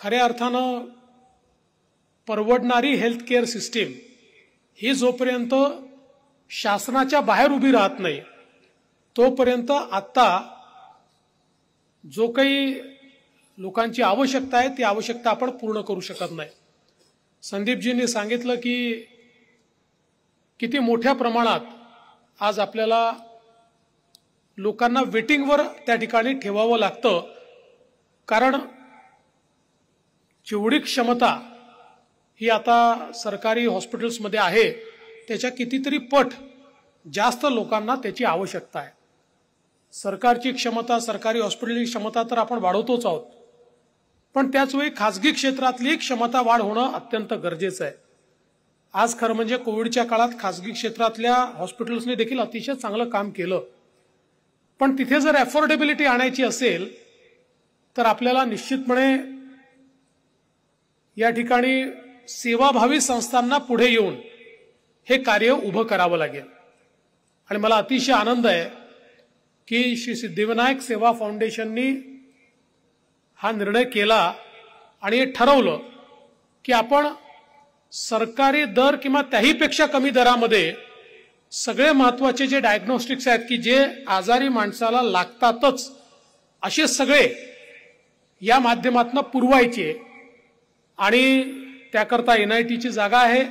खऱ्या अर्थानं परवडणारी हेल्थ केअर सिस्टीम ही जोपर्यंत शासनाच्या बाहेर उभी राहत नाही तोपर्यंत आत्ता जो काही लोकांची आवश्यकता आहे ती आवश्यकता आपण पूर्ण करू शकत नाही संदीपजींनी सांगितलं की किती मोठ्या प्रमाणात आज आपल्याला लोकांना वेटिंगवर त्या ठिकाणी ठेवावं लागतं कारण जेवढी क्षमता ही आता सरकारी हॉस्पिटल्समध्ये आहे त्याच्या कितीतरी पट जास्त लोकांना त्याची आवश्यकता आहे सरकारची क्षमता सरकारी हॉस्पिटलची क्षमता तर आपण वाढवतोच आहोत पण त्याचवेळी खाजगी क्षेत्रातली क्षमता वाढ होणं अत्यंत गरजेचं आहे आज खरं म्हणजे कोविडच्या काळात खाजगी क्षेत्रातल्या हॉस्पिटल्सने देखील अतिशय चांगलं काम केलं पण तिथे जर अफोर्डेबिलिटी आणायची असेल तर आपल्याला निश्चितपणे या ठिकाणी सेवाभावी संस्थांना पुढे येऊन हे कार्य उभं करावं लागेल आणि मला अतिशय आनंद आहे की श्री सिद्धिविनायक सेवा फाउंडेशननी हा निर्णय केला आणि हे ठरवलं की आपण सरकारी दर किंवा त्याहीपेक्षा कमी दरामध्ये सगळे महत्वाचे जे डायग्नोस्टिक्स आहेत की जे आजारी माणसाला लागतातच असे सगळे या माध्यमातून पुरवायचे आणि त्याकरता एन आय टीची जागा आहे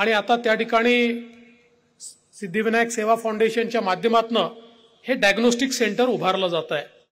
आणि आता त्या ठिकाणी सिद्धिविनायक सेवा फाउंडेशनच्या माध्यमातून हे डायग्नोस्टिक सेंटर उभारलं जात आहे